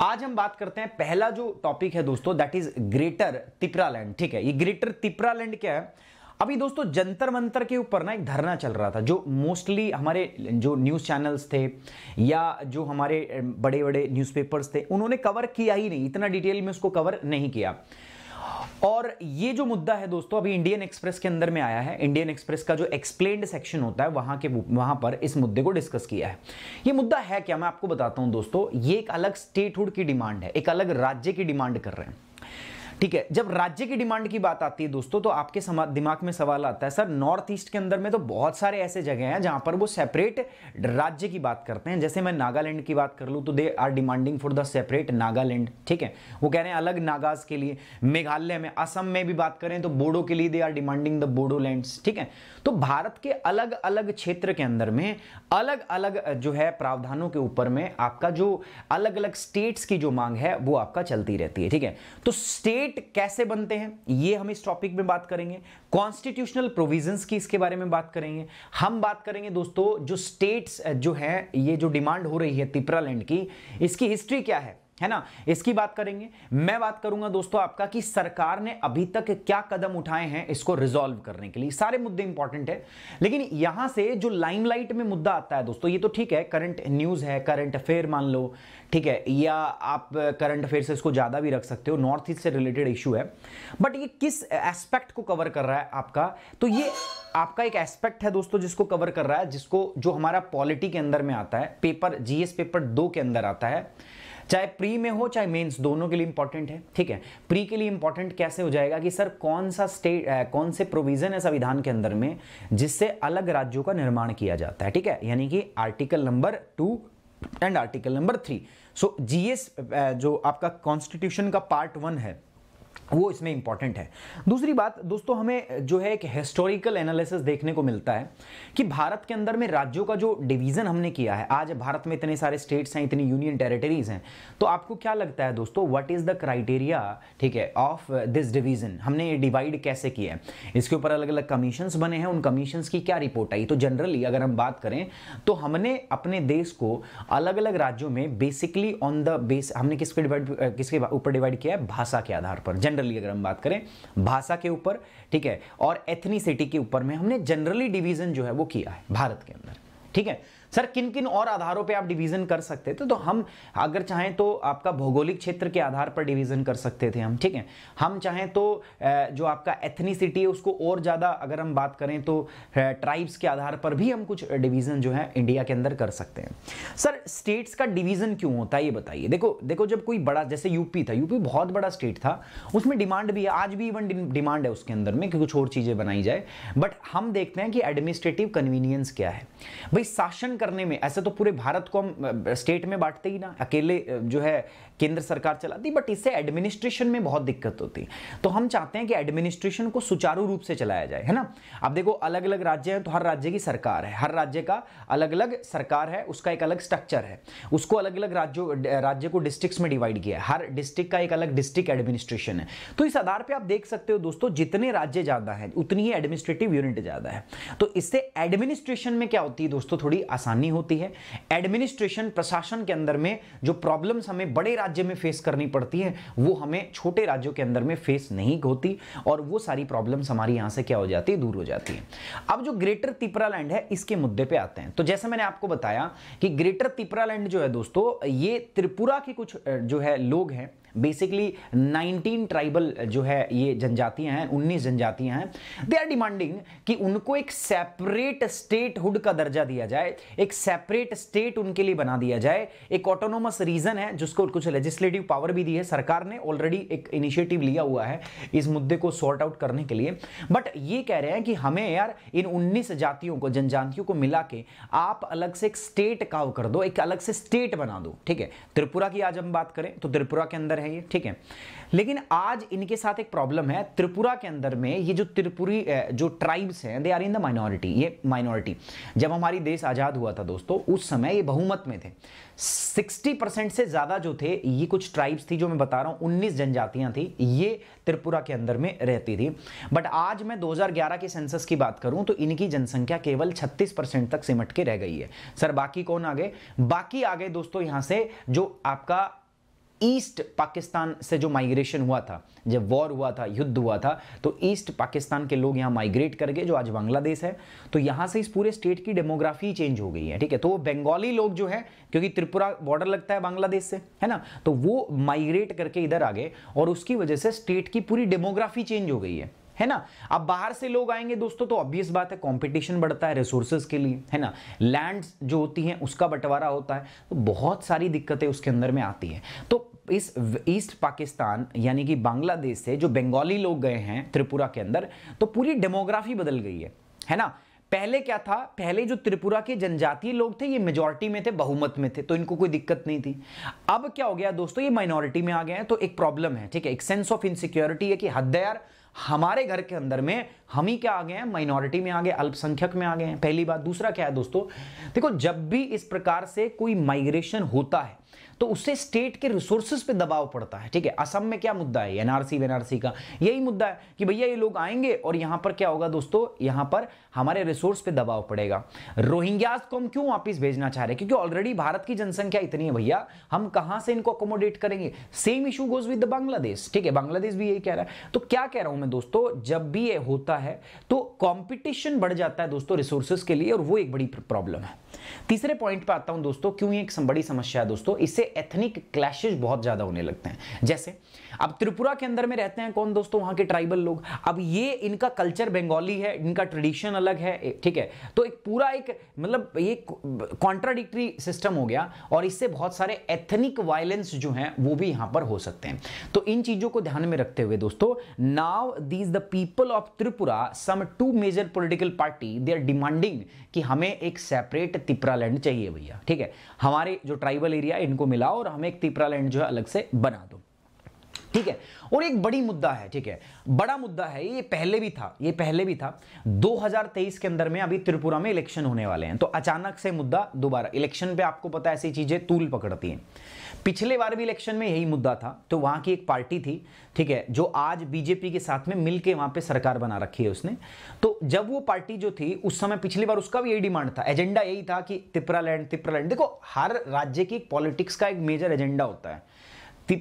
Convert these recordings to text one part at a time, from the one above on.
आज हम बात करते हैं पहला जो टॉपिक है दोस्तों that is greater Tipra land ठीक है ये ग्रेटर तिपरा लैंड क्या है अभी दोस्तों जंतर मंतर के ऊपर ना एक धरना चल रहा था जो मोस्टली हमारे जो न्यूज़ चैनल्स थे या जो हमारे बड़े बड़े न्यूज़पेपर्स थे उन्होंने कवर किया ही नहीं इतना डिटेल में उसको कवर नहीं किया और ये जो मुद्दा है दोस्तों अभी इंडियन एक्सप्रेस के अंदर में आया है इंडियन एक्सप्रेस का जो एक्सप्लेन्ड सेक्शन होता है वहां के वहां पर इस मुद्दे को डिस्कस किया है ये मुद्दा है क्या मैं आपको बताता हूं दोस्तों ये एक अलग स्टेटहुड की डिमांड है एक अलग राज्य की डिमांड कर रहे हैं ठीक है जब राज्य की डिमांड की बात आती है दोस्तों तो आपके दिमाग में सवाल आता है सर नॉर्थ ईस्ट के अंदर में तो बहुत सारे ऐसे जगह हैं जहां पर वो सेपरेट राज्य की बात करते हैं जैसे मैं नागालैंड की बात कर लूँ तो they are demanding for the separate Nagaland ठीक है वो कह रहे हैं अलग नागाज के लिए मेघालय में असम में भी बात करें तो बोडो के लिए they are demanding the Bodoland ठीक है तो भारत के अलग अलग क्षेत्र के अंदर में अलग अलग जो है प्रावधानों के ऊपर में आपका जो अलग अलग स्टेट्स की जो मांग है वो आपका चलती रहती है ठीक है तो स्टेट स्टेट कैसे बनते हैं ये हम इस टॉपिक में बात करेंगे कॉन्स्टिट्यूशनल प्रोविजंस की इसके बारे में बात करेंगे हम बात करेंगे दोस्तों जो स्टेट्स जो हैं ये जो डिमांड हो रही है तिपरा लैंड की इसकी हिस्ट्री क्या है है ना इसकी बात करेंगे मैं बात करूंगा दोस्तों आपका कि सरकार ने अभी तक क्या कदम उठाए हैं इसको रिजॉल्व करने के लिए सारे मुद्दे इंपॉर्टेंट है लेकिन यहां से जो लाइमलाइट में मुद्दा आता है दोस्तों ये तो ठीक है करंट न्यूज है करंट अफेयर मान लो ठीक है या आप करंट अफेयर से इसको ज्यादा भी रख सकते हो नॉर्थ ईस्ट से रिलेटेड इशू है बट ये किस एस्पेक्ट को कवर कर रहा है आपका तो ये आपका एक एस्पेक्ट है दोस्तों जिसको कवर कर रहा है जिसको जो हमारा पॉलिटी के अंदर में आता है पेपर जीएस पेपर दो के अंदर आता है चाहे प्री में हो चाहे मेंस दोनों के लिए इंपॉर्टेंट है ठीक है प्री के लिए इंपॉर्टेंट कैसे हो जाएगा कि सर कौन सा स्टेट कौन से प्रोविजन है संविधान के अंदर में जिससे अलग राज्यों का निर्माण किया जाता है ठीक है यानी कि article number two and article number three so GS जो आपका कॉन्स्टिट्यूशन का पार्ट वन है वो इसमें इंपॉर्टेंट है दूसरी बात दोस्तों हमें जो है एक हिस्टोरिकल एनालिसिस देखने को मिलता है कि भारत के अंदर में राज्यों का जो डिवीज़न हमने किया है आज भारत में इतने सारे स्टेट्स हैं इतनी यूनियन टेरिटरीज हैं तो आपको क्या लगता है दोस्तों व्हाट इज़ द क्राइटेरिया ठीक है ऑफ दिस डिवीज़न हमने ये डिवाइड कैसे किया है इसके ऊपर अलग अलग कमीशन बने हैं उन कमीशंस की क्या रिपोर्ट आई तो जनरली अगर हम बात करें तो हमने अपने देश को अलग अलग राज्यों में बेसिकली ऑन द बेस हमने किसके डिवाइड किसके ऊपर डिवाइड किया है भाषा के आधार पर जनरल जनरली अगर हम बात करें भाषा के ऊपर ठीक है और एथनीसिटी के ऊपर में हमने जनरली डिवीजन जो है वो किया है भारत के अंदर ठीक है सर किन किन और आधारों पे आप डिवीजन कर सकते थे तो हम अगर चाहें तो आपका भौगोलिक क्षेत्र के आधार पर डिवीजन कर सकते थे हम ठीक है हम चाहें तो जो आपका एथनीसिटी है उसको और ज़्यादा अगर हम बात करें तो ट्राइब्स के आधार पर भी हम कुछ डिवीजन जो है इंडिया के अंदर कर सकते हैं सर स्टेट्स का डिवीजन क्यों होता है ये बताइए देखो देखो जब कोई बड़ा जैसे यूपी था यूपी बहुत बड़ा स्टेट था उसमें डिमांड भी है आज भी इवन डिमांड है उसके अंदर में कि कुछ और चीज़ें बनाई जाए बट हम देखते हैं कि एडमिनिस्ट्रेटिव कन्वीनियंस क्या है भाई शासन करने में ऐसे तो पूरे भारत को हम स्टेट में बांटते ही ना अकेले जो है केंद्र सरकार चलाती बट इससे एडमिनिस्ट्रेशन में बहुत दिक्कत होती तो हम चाहते हैं कि एडमिनिस्ट्रेशन को सुचारू रूप से चलाया जाए है ना अब देखो अलग अलग राज्य हैं तो हर राज्य की सरकार है हर राज्य का अलग अलग सरकार है उसका एक अलग स्ट्रक्चर है उसको अलग अलग राज्यों राज्य को डिस्ट्रिक्ट में डिवाइड किया है हर डिस्ट्रिक्ट का एक अलग डिस्ट्रिक्ट एडमिनिस्ट्रेशन है तो इस आधार पर आप देख सकते हो दोस्तों जितने राज्य ज़्यादा है उतनी ही एडमिनिस्ट्रेटिव यूनिट ज़्यादा है तो इससे एडमिनिस्ट्रेशन में क्या होती है दोस्तों थोड़ी आसानी होती है एडमिनिस्ट्रेशन प्रशासन के अंदर में जो प्रॉब्लम्स हमें बड़े राज्य राज्य में फेस करनी पड़ती है वो हमें छोटे राज्यों के अंदर में फेस नहीं होती और वो सारी प्रॉब्लम्स हमारी यहाँ से क्या हो जाती है दूर हो जाती है अब जो ग्रेटर तिपरा लैंड है इसके मुद्दे पर आते हैं तो जैसे मैंने आपको बताया कि ग्रेटर तिपरा लैंड जो है दोस्तों ये त्रिपुरा के कुछ जो है लोग हैं बेसिकली 19 ट्राइबल जो है ये जनजातियां हैं 19 जनजातियां हैं दे आर डिमांडिंग कि उनको एक सेपरेट हुड का दर्जा दिया जाए एक सेपरेट स्टेट उनके लिए बना दिया जाए एक ऑटोनोमस रीजन है जिसको कुछ लेजिस्लेटिव पावर भी दी है सरकार ने ऑलरेडी एक इनिशिएटिव लिया हुआ है इस मुद्दे को सॉर्ट आउट करने के लिए बट ये कह रहे हैं कि हमें यार इन उन्नीस जातियों को जनजातियों को मिला के आप अलग से एक स्टेट काव कर दो एक अलग से स्टेट बना दो ठीक है त्रिपुरा की आज हम बात करें तो त्रिपुरा के अंदर है है ये ठीक है लेकिन आज इनके साथ एक प्रॉब्लम है त्रिपुरा के अंदर में ये जो त्रिपुरी जो ट्राइब्स हैं they are in the minority ये माइनॉरिटी जब हमारी देश आज़ाद हुआ था दोस्तों उस समय ये बहुमत में थे 60 परसेंट से ज़्यादा जो थे ये कुछ ट्राइब्स थी जो मैं बता रहा हूं 19 जनजातियां थी ये त्रिपुरा के अंदर में रहती थी बट आज मैं दो के सेंसस की बात करूं तो इनकी जनसंख्या केवल छत्तीस तक सिमट के रह गई है सर बाकी कौन आ गए बाकी आ गए दोस्तों यहां से जो आपका ईस्ट पाकिस्तान से जो माइग्रेशन हुआ था जब वॉर हुआ था युद्ध हुआ था तो ईस्ट पाकिस्तान के लोग यहाँ माइग्रेट कर गए जो आज बांग्लादेश है तो यहाँ से इस पूरे स्टेट की डेमोग्राफी चेंज हो गई है ठीक है तो बंगाली लोग जो है क्योंकि त्रिपुरा बॉर्डर लगता है बांग्लादेश से है ना तो वो माइग्रेट करके इधर आ गए और उसकी वजह से स्टेट की पूरी डेमोग्राफी चेंज हो गई है है ना अब बाहर से लोग आएंगे दोस्तों तो ऑब्वियस बात है कंपटीशन बढ़ता है रिसोर्सेज के लिए है ना लैंड्स जो होती हैं उसका बंटवारा होता है तो बहुत सारी दिक्कतें उसके अंदर में आती हैं तो इस ईस्ट पाकिस्तान यानी कि बांग्लादेश से जो बंगाली लोग गए हैं त्रिपुरा के अंदर तो पूरी डेमोग्राफी बदल गई है है ना पहले क्या था पहले जो त्रिपुरा के जनजातीय लोग थे ये मेजोरिटी में थे बहुमत में थे तो इनको कोई दिक्कत नहीं थी अब क्या हो गया दोस्तों ये माइनॉरिटी में आ गए हैं तो एक प्रॉब्लम है ठीक है एक सेंस ऑफ इनसिक्योरिटी है कि हद यार हमारे घर के अंदर में हम ही क्या आ गए हैं माइनॉरिटी में आ गए अल्पसंख्यक में आ गए हैं पहली बात दूसरा क्या है दोस्तों देखो जब भी इस प्रकार से कोई माइग्रेशन होता है तो उससे स्टेट के रिसोर्सेज पे दबाव पड़ता है ठीक है असम में क्या मुद्दा है एनआरसी वेनआरसी का यही मुद्दा है कि भैया ये लोग आएंगे और यहां पर क्या होगा दोस्तों यहां पर हमारे रिसोर्स पे दबाव पड़ेगा रोहिंग्यास को हम क्यों वापस भेजना चाह रहे हैं क्योंकि ऑलरेडी भारत की जनसंख्या इतनी है भैया हम कहां से इनको अकोमोडेट करेंगे same issue goes with Bangladesh ठीक है बांग्लादेश भी यही कह रहा है तो क्या कह रहा हूं मैं दोस्तों जब भी ये होता है तो कॉम्पिटिशन बढ़ जाता है दोस्तों रिसोर्सेस के लिए और वो एक बड़ी प्रॉब्लम है तीसरे पॉइंट पर आता हूं दोस्तों क्यों एक बड़ी समस्या है दोस्तों इससे एथनिक क्लैशेज बहुत ज्यादा होने लगते हैं जैसे अब त्रिपुरा के अंदर में रहते हैं कौन दोस्तों वहां के ट्राइबल लोग अब ये इनका कल्चर बंगाली है इनका ट्रेडिशन अलग है ठीक है तो एक पूरा एक मतलब ये कॉन्ट्राडिक्टरी सिस्टम हो गया और इससे बहुत सारे एथनिक वायलेंस जो हैं वो भी यहां पर हो सकते हैं तो इन चीजों को ध्यान में रखते हुए दोस्तों now these the people of Tripura some two major political party they are demanding कि हमें एक सेपरेट तिपरा लैंड चाहिए भैया ठीक है हमारे जो ट्राइबल एरिया इनको मिलाओ और हमें एक तिपरा लैंड जो है अलग से बना दो ठीक है और एक बड़ी मुद्दा है ठीक है बड़ा मुद्दा है ये पहले भी था ये पहले भी था 2023 के अंदर में अभी त्रिपुरा में इलेक्शन होने वाले हैं तो अचानक से मुद्दा दोबारा इलेक्शन पे आपको पता है ऐसी चीजें तूल पकड़ती हैं पिछले बार भी इलेक्शन में यही मुद्दा था तो वहां की एक पार्टी थी ठीक है जो आज बीजेपी के साथ में मिलकर वहां पर सरकार बना रखी है उसने तो जब वो पार्टी जो थी उस समय पिछली बार उसका भी यही डिमांड था एजेंडा यही था कि त्रिपुरा लैंड त्रिपुरा लैंड देखो हर राज्य की पॉलिटिक्स का एक मेजर एजेंडा होता है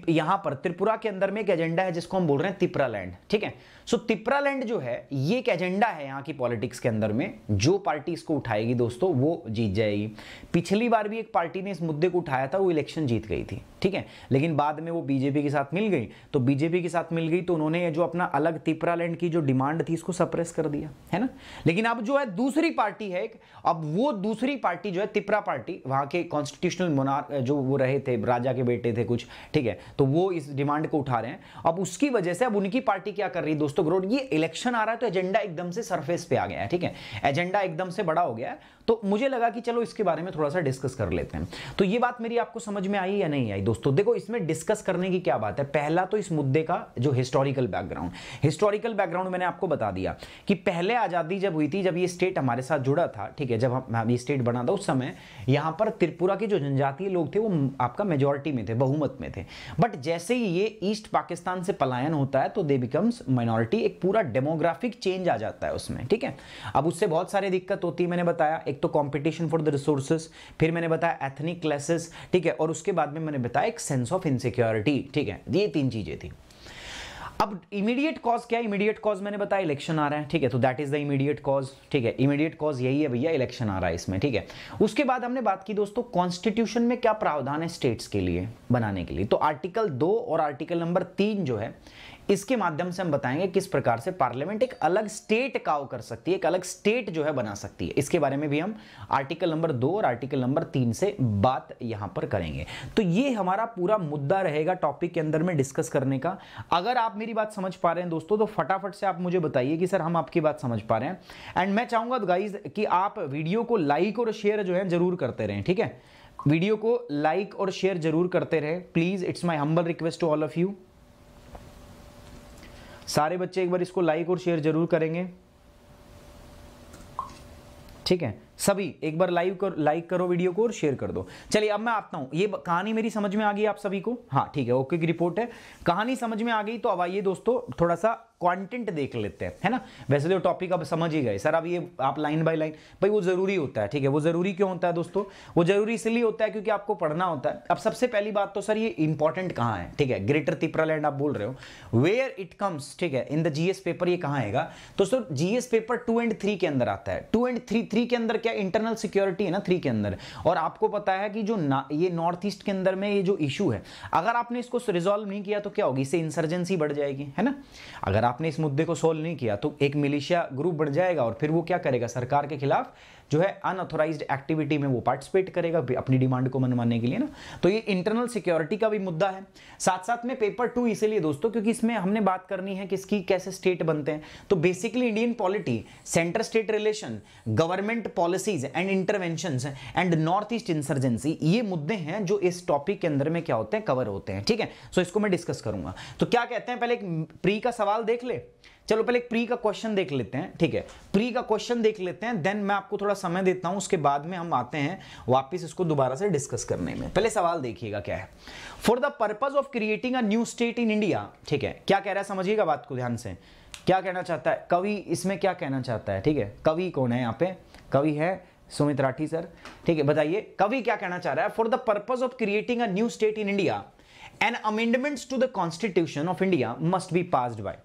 यहां पर त्रिपुरा के अंदर में एक एजेंडा है जिसको हम बोल रहे हैं तिपरा लैंड ठीक है सो तिपरा लैंड जो है ये एक एजेंडा है यहाँ की पॉलिटिक्स के अंदर में जो पार्टी इसको उठाएगी दोस्तों वो जीत जाएगी पिछली बार भी एक पार्टी ने इस मुद्दे को उठाया था वो इलेक्शन जीत गई थी ठीक है लेकिन बाद में वो बीजेपी के साथ मिल गई तो बीजेपी के साथ मिल गई तो उन्होंने जो अपना अलग तिपरा लैंड की जो डिमांड थी इसको सप्रेस कर दिया है ना लेकिन अब जो है दूसरी पार्टी है अब वो दूसरी पार्टी जो है तिपरा पार्टी वहां के कॉन्स्टिट्यूशनल मोनार जो वो रहे थे राजा के बेटे थे कुछ ठीक है तो वो इस डिमांड को उठा रहे हैं अब उसकी वजह से अब उनकी पार्टी क्या कर रही है दोस्तों ग्रोड ये इलेक्शन आ रहा है तो एजेंडा एकदम से सरफेस पे आ गया है ठीक है एजेंडा एकदम से बड़ा हो गया है तो मुझे लगा कि चलो इसके बारे में थोड़ा सा डिस्कस कर लेते हैं तो ये बात मेरी आपको समझ में आई या नहीं आई दोस्तों देखो इसमें डिस्कस करने की क्या बात है पहला तो इस मुद्दे का जो हिस्टोरिकल बैकग्राउंड हिस्टोरिकल बैकग्राउंड मैंने आपको बता दिया कि पहले आज़ादी जब हुई थी जब ये स्टेट हमारे साथ जुड़ा था ठीक है जब हम ये स्टेट बना था उस समय यहां पर त्रिपुरा के जो जनजातीय लोग थे वो आपका मेजोरिटी में थे बहुमत में थे बट जैसे ही ये ईस्ट पाकिस्तान से पलायन होता है तो दे बिकम्स माइनॉरिटी एक पूरा डेमोग्राफिक चेंज आ जाता है उसमें ठीक है अब उससे बहुत सारी दिक्कत होती है मैंने बताया एक एक तो कॉम्पिटिशन फॉर द रिसोर्सेज फिर मैंने बताया एथनिक क्लासेस ठीक है और उसके बाद में मैंने बताया एक सेंस ऑफ इनसिक्योरिटी ठीक है ये तीन चीज़ें थी अब इमीडिएट कॉज क्या है इमीडिएट कॉज मैंने बताया इलेक्शन आ रहा है ठीक है तो that is the immediate cause ठीक है इमीडिएट कॉज यही है भैया इलेक्शन आ रहा है इसमें ठीक है उसके बाद हमने बात की दोस्तों कॉन्स्टिट्यूशन में क्या प्रावधान है स्टेट्स के लिए बनाने के लिए तो आर्टिकल दो और आर्टिकल नंबर तीन जो है इसके माध्यम से हम बताएंगे किस प्रकार से पार्लियामेंट एक अलग स्टेट काउ कर सकती है एक अलग स्टेट जो है बना सकती है इसके बारे में भी हम आर्टिकल नंबर दो और आर्टिकल नंबर तीन से बात यहां पर करेंगे तो ये हमारा पूरा मुद्दा रहेगा टॉपिक के अंदर में डिस्कस करने का अगर आप मेरी बात समझ पा रहे हैं दोस्तों तो फटाफट से आप मुझे बताइए कि सर हम आपकी बात समझ पा रहे हैं एंड मैं चाहूंगा गाइज कि आप वीडियो को लाइक और शेयर जो है जरूर करते रहें ठीक है वीडियो को लाइक और शेयर जरूर करते रहे please it's my humble request to all of you सारे बच्चे एक बार इसको लाइक और शेयर जरूर करेंगे ठीक है सभी एक बार लाइव कर लाइक करो वीडियो को और शेयर कर दो चलिए अब मैं आता हूँ ये कहानी मेरी समझ में आ गई आप सभी को हाँ ठीक है ओके की रिपोर्ट है कहानी समझ में आ गई तो अब आइए दोस्तों थोड़ा सा कंटेंट देख लेते हैं है ना वैसे तो टॉपिक अब समझ ही गए सर अब ये आप लाइन बाय लाइन भाई वो ज़रूरी होता है ठीक है वो ज़रूरी क्यों होता है दोस्तों वो ज़रूरी इसलिए होता है क्योंकि आपको पढ़ना होता है अब सबसे पहली बात तो सर ये इंपॉर्टेंट कहाँ है ठीक है ग्रेटर तिपरा लैंड आप बोल रहे हो वेयर इट कम्स ठीक है इन द जीएस पेपर ये कहाँ आएगा तो sir GS paper two and three के अंदर आता है टू एंड थ्री थ्री के अंदर क्या इंटरनल सिक्योरिटी है ना थ्री के अंदर और आपको पता है कि जो ये नॉर्थ ईस्ट के अंदर में ये जो इशू है अगर आपने इसको रिजोल्व नहीं किया तो क्या होगी इससे इंसर्जेंसी बढ़ जाएगी है ना अगर आपने इस मुद्दे को सोल्व नहीं किया तो एक मिलिशिया ग्रुप बढ़ जाएगा और फिर वो क्या करेगा सरकार के खिलाफ जो है अनऑथोराइज एक्टिविटी में वो पार्टिसिपेट करेगा अपनी डिमांड को मनवाने के लिए ना तो ये इंटरनल सिक्योरिटी का भी मुद्दा है साथ साथ में पेपर टू इसीलिए दोस्तों क्योंकि इसमें हमने बात करनी है किसकी कैसे स्टेट बनते हैं तो basically Indian polity centre state relation government policies and intervention and north east insurgency ये मुद्दे हैं जो इस टॉपिक के अंदर में क्या होते हैं कवर होते हैं ठीक है सो so इसको मैं डिस्कस करूंगा तो क्या कहते हैं पहले एक प्री का सवाल देख ले चलो पहले प्री का क्वेश्चन देख लेते हैं ठीक है प्री का क्वेश्चन देख लेते हैं देन मैं आपको थोड़ा समय देता हूं उसके बाद में हम आते हैं वापस इसको दोबारा से डिस्कस करने में पहले सवाल देखिएगा क्या है for the purpose of creating a new state in India ठीक है क्या कह रहा है समझिएगा बात को ध्यान से क्या कहना चाहता है कवि इसमें क्या कहना चाहता है ठीक है कवि कौन है यहाँ पे कवि है सुमित राठी सर ठीक है बताइए कवि क्या कहना चाह रहा है for the purpose of creating a new state in India an amendments to the constitution of India must be passed by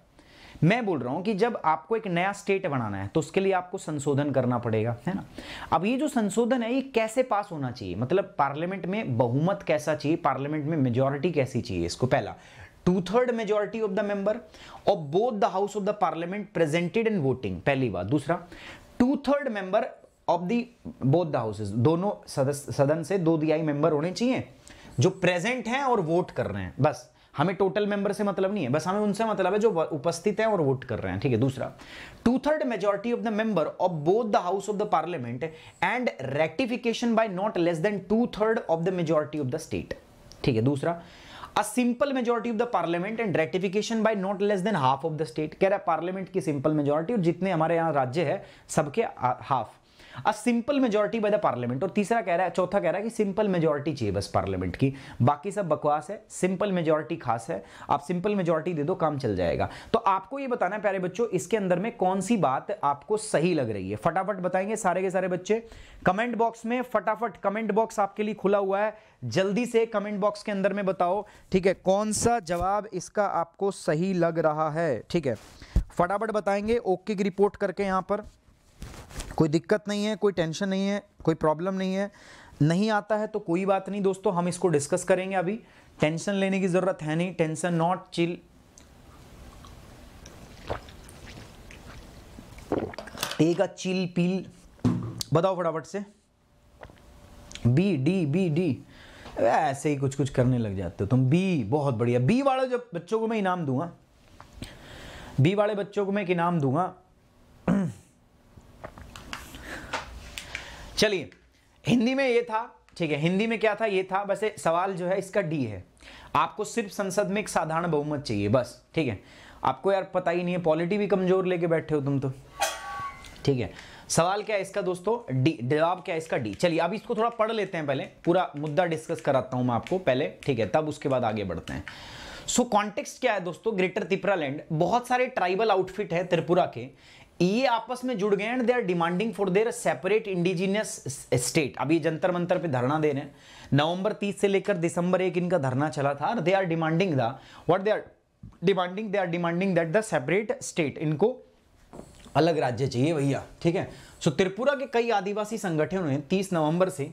मैं बोल रहा हूं कि जब आपको एक नया स्टेट बनाना है तो उसके लिए आपको संशोधन करना पड़ेगा है ना अब ये जो संशोधन है ये कैसे पास होना चाहिए मतलब पार्लियामेंट में बहुमत कैसा चाहिए पार्लियामेंट में मेजोरिटी कैसी चाहिए इसको पहला two third majority of the member और both the house of the parliament presented in voting पहली बात दूसरा two third member of the both the houses दोनों सदस्य सदन से दो दिहाई मेंबर होने चाहिए जो प्रेजेंट हैं और वोट कर रहे हैं बस हमें टोटल मेंबर से मतलब नहीं है बस हमें उनसे मतलब है जो उपस्थित हैं और वोट कर रहे हैं ठीक है दूसरा two third majority of the member of both the house of the parliament and rectification by not less than two third of the majority of the state ठीक है दूसरा a simple majority of the parliament and rectification by not less than half of the state कह रहा है parliament की simple majority और जितने हमारे यहाँ राज्य है सबके half a simple majority by the parliament और तीसरा कह रहा है चौथा कह रहा है कि सिंपल मेजोरिटी चाहिए बस पार्लियामेंट की बाकी सब बकवास है सिंपल मेजोरिटी खास है आप सिंपल मेजोरिटी दे दो काम चल जाएगा तो आपको ये बताना है प्यारे बच्चों इसके अंदर में कौन सी बात आपको सही लग रही है फटाफट बताएंगे सारे के सारे बच्चे कमेंट बॉक्स में फटाफट कमेंट बॉक्स आपके लिए खुला हुआ है जल्दी से कमेंट बॉक्स के अंदर में बताओ ठीक है कौन सा जवाब इसका आपको सही लग रहा है ठीक है फटाफट बताएंगे ओके की रिपोर्ट करके यहां पर कोई दिक्कत नहीं है कोई टेंशन नहीं है कोई प्रॉब्लम नहीं है नहीं आता है तो कोई बात नहीं दोस्तों हम इसको डिस्कस करेंगे अभी टेंशन लेने की ज़रूरत है नहीं tension not chill a chill pill बताओ फटाफट से बी डी बी डी ऐसे ही कुछ कुछ करने लग जाते हो तुम बी बहुत बढ़िया बी वाले जब बच्चों को मैं इनाम दूंगा बी वाले बच्चों को मैं एक इनाम दूंगा चलिए हिंदी में ये था ठीक है हिंदी में क्या था ये था बस सवाल जो है इसका डी है आपको सिर्फ संसद में एक साधारण बहुमत चाहिए बस ठीक है आपको यार पता ही नहीं है पॉलिटी भी कमजोर लेके बैठे हो तुम तो ठीक है सवाल क्या है इसका दोस्तों डी जवाब क्या है इसका डी चलिए अब इसको थोड़ा पढ़ लेते हैं पहले पूरा मुद्दा डिस्कस कराता हूं मैं आपको पहले ठीक है तब उसके बाद आगे बढ़ते हैं सो so, कॉन्टेक्स्ट क्या है दोस्तों ग्रेटर त्रिपुरा लैंड बहुत सारे ट्राइबल आउटफिट है त्रिपुरा के ये e आपस में जुड़ गए and they are demanding for their separate indigenous state अभी जंतर मंतर पे धरना दे रहे हैं नवंबर तीस से लेकर दिसंबर एक इनका धरना चला था they are demanding the what they are demanding they are demanding that the separate state इनको अलग राज्य चाहिए भैया ठीक है सो so, त्रिपुरा के कई आदिवासी संगठनों ने तीस नवंबर से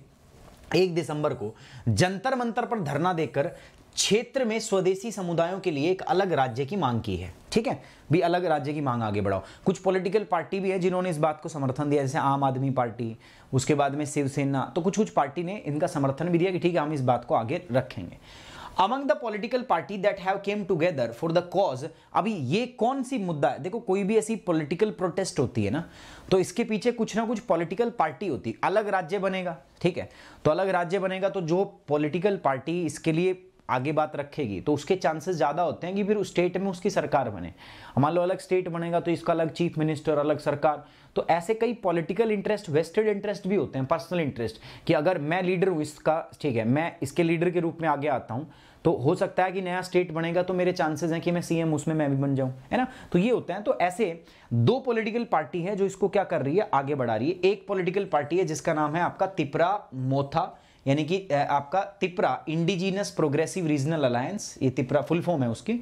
एक दिसंबर को जंतर मंतर पर धरना देकर क्षेत्र में स्वदेशी समुदायों के लिए एक अलग राज्य की मांग की है ठीक है भी अलग राज्य की मांग आगे बढ़ाओ कुछ पॉलिटिकल पार्टी भी है जिन्होंने इस बात को समर्थन दिया जैसे आम आदमी पार्टी उसके बाद में शिवसेना तो कुछ कुछ पार्टी ने इनका समर्थन भी दिया कि ठीक है हम इस बात को आगे रखेंगे among the political party that have came together for the cause अभी ये कौन सी मुद्दा है देखो कोई भी ऐसी पॉलिटिकल प्रोटेस्ट होती है ना तो इसके पीछे कुछ ना कुछ पॉलिटिकल पार्टी होती है अलग राज्य बनेगा ठीक है तो अलग राज्य बनेगा तो जो पॉलिटिकल पार्टी इसके लिए आगे बात रखेगी तो उसके चांसेस ज़्यादा होते हैं कि फिर उस स्टेट में उसकी सरकार बने मान लो अलग स्टेट बनेगा तो इसका अलग चीफ मिनिस्टर अलग सरकार तो ऐसे कई पॉलिटिकल इंटरेस्ट वेस्टेड इंटरेस्ट भी होते हैं पर्सनल इंटरेस्ट कि अगर मैं लीडर हूँ इसका ठीक है मैं इसके लीडर के रूप में आगे आता हूँ तो हो सकता है कि नया स्टेट बनेगा तो मेरे चांसेस हैं कि मैं सीएम उसमें मैं भी बन जाऊं है ना तो ये होता है तो ऐसे दो पॉलिटिकल पार्टी है जो इसको क्या कर रही है आगे बढ़ा रही है एक पॉलिटिकल पार्टी है जिसका नाम है आपका तिपरा मोथा यानी कि आपका Tipra indigenous progressive regional alliance ये तिपरा फुल फॉर्म है उसकी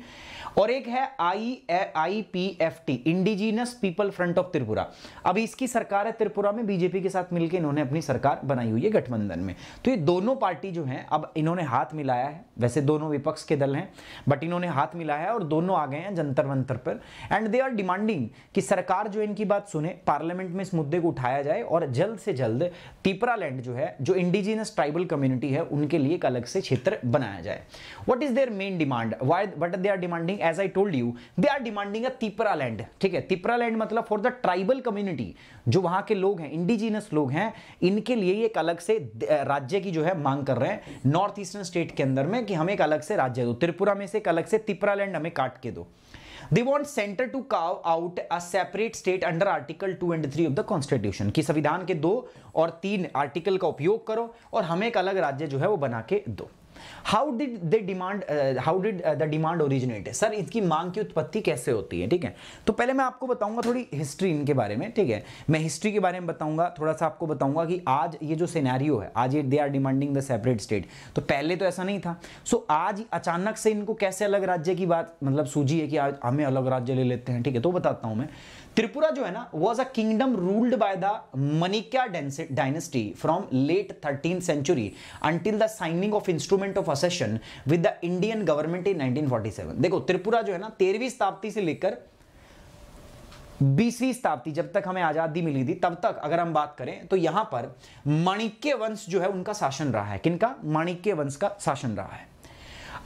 और एक है I I P F T indigenous people front of Tripura अब इसकी सरकार है त्रिपुरा में बीजेपी के साथ मिलकर इन्होंने अपनी सरकार बनाई हुई है गठबंधन में तो ये दोनों पार्टी जो है अब इन्होंने हाथ मिलाया है वैसे दोनों विपक्ष के दल हैं बट इन्होंने हाथ मिलाया है और दोनों आ गए हैं जंतर मंतर पर एंड दे आर डिमांडिंग कि सरकार जो इनकी बात सुने पार्लियामेंट में इस मुद्दे को उठाया जाए और जल्द से जल्द तिपरा लैंड जो है जो इंडिजीनियस ट्राइबल कम्युनिटी है उनके लिए एक अलग से क्षेत्र बनाया जाए what is their main demand why but they are demanding as I told you they are demanding a Tipra land ठीक है तिपरा लैंड मतलब फॉर द ट्राइबल कम्युनिटी जो वहां के लोग हैं इंडिजीनियस लोग हैं इनके लिए एक अलग से राज्य की जो है मांग कर रहे हैं नॉर्थ ईस्टर्न स्टेट के अंदर में कि हमें एक अलग से राज्य दो त्रिपुरा में से एक अलग से तिपरा लैंड हमें काट के दो they want centre to carve out a separate state under article two and three of the constitution की संविधान के दो और तीन आर्टिकल का उपयोग करो और हमें एक अलग राज्य जो है वो बना के दो how did the demand how did the demand originate sir इसकी मांग की उत्पत्ति कैसे होती है ठीक है तो पहले मैं आपको बताऊंगा थोड़ी हिस्ट्री इनके बारे में ठीक है मैं हिस्ट्री के बारे में बताऊंगा थोड़ा सा आपको बताऊंगा कि आज ये जो सिनेरियो है आज ये they are demanding the separate state तो पहले तो ऐसा नहीं था सो so, आज अचानक से इनको कैसे अलग राज्य की बात मतलब सूझी है कि आज हमें अलग राज्य ले लेते हैं ठीक है तो बताता हूँ मैं त्रिपुरा जो है ना was a kingdom ruled by the Manikya dynasty from late thirteen century until the signing of instrument of accession with the Indian government in 1947 देखो त्रिपुरा जो है ना तेरहवीं शताब्दी से लेकर बीसवीं शताब्दी जब तक हमें आज़ादी मिली थी तब तक अगर हम बात करें तो यहां पर माणिक्य वंश जो है उनका शासन रहा है किनका माणिक्य वंश का शासन रहा है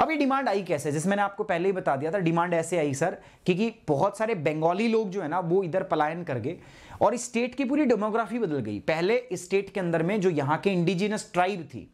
अब ये डिमांड आई कैसे जिस मैंने आपको पहले ही बता दिया था डिमांड ऐसे आई सर क्योंकि बहुत सारे बंगाली लोग जो है ना वो इधर पलायन कर गए और स्टेट की पूरी डेमोग्राफी बदल गई पहले स्टेट के अंदर में जो यहाँ के इंडिजिनस ट्राइब थी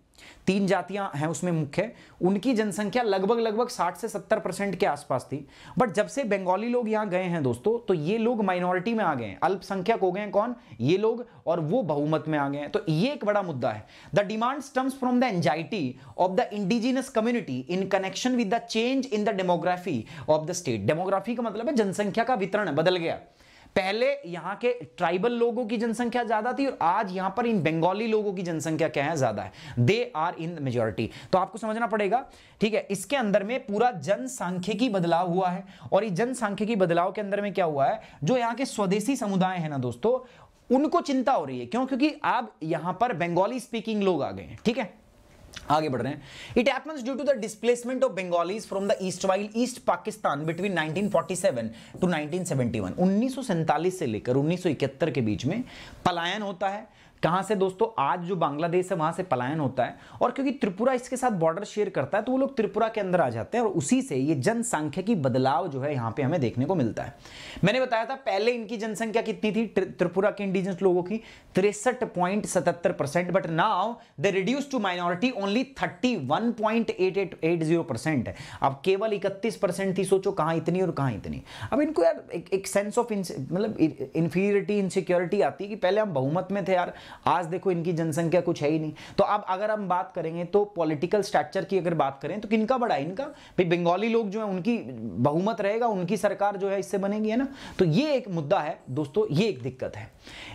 तीन जातियां हैं उसमें मुख्य उनकी जनसंख्या लगभग लगभग 60 से 70 परसेंट के आसपास थी बट जब से बंगाली लोग यहां गए हैं दोस्तों तो ये लोग माइनॉरिटी में आ गए हैं अल्पसंख्यक हो गए हैं कौन ये लोग और वो बहुमत में आ गए हैं तो ये एक बड़ा मुद्दा है the demand stems from the anxiety of the indigenous community in connection with the change in the demography of the state demography का मतलब है जनसंख्या का वितरण बदल गया पहले यहां के ट्राइबल लोगों की जनसंख्या ज्यादा थी और आज यहां पर इन बंगाली लोगों की जनसंख्या क्या है ज्यादा है दे आर इन मेजोरिटी तो आपको समझना पड़ेगा ठीक है इसके अंदर में पूरा जनसांख्यिकी बदलाव हुआ है और ये जनसांख्यिकी बदलाव के अंदर में क्या हुआ है जो यहां के स्वदेशी समुदाय है ना दोस्तों उनको चिंता हो रही है क्यों क्योंकि अब यहां पर बंगाली स्पीकिंग लोग आ गए ठीक है आगे बढ़ रहे हैं it happens due to the displacement of Bengalis from the east while east Pakistan between 1947 to 1971 1947 से लेकर 1971 के बीच में पलायन होता है कहाँ से दोस्तों आज जो बांग्लादेश है वहां से पलायन होता है और क्योंकि त्रिपुरा इसके साथ बॉर्डर शेयर करता है तो वो लोग त्रिपुरा के अंदर आ जाते हैं और उसी से ये जनसंख्यकी बदलाव जो है यहाँ पे हमें देखने को मिलता है मैंने बताया था पहले इनकी जनसंख्या कितनी थी त्रिपुरा के इंडिजिनस लोगों की तिरसठ पॉइंट सतहत्तर percent but now the reduce to minority only thirty one point eight eight eight zero percent है अब केवल इकतीस परसेंट थी सोचो कहाँ इतनी और कहाँ इतनी अब इनको यार एक, एक सेंस ऑफ मतलब इन्फीरियरिटी इनसिक्योरिटी आती है कि पहले हम बहुमत में थे यार आज देखो इनकी जनसंख्या कुछ है ही नहीं तो अब अगर हम बात करेंगे तो पॉलिटिकल स्ट्रक्चर की अगर बात करें तो किनका बड़ा इनका भाई बंगाली लोग जो है उनकी बहुमत रहेगा उनकी सरकार जो है इससे बनेगी है ना तो ये एक मुद्दा है दोस्तों ये एक दिक्कत है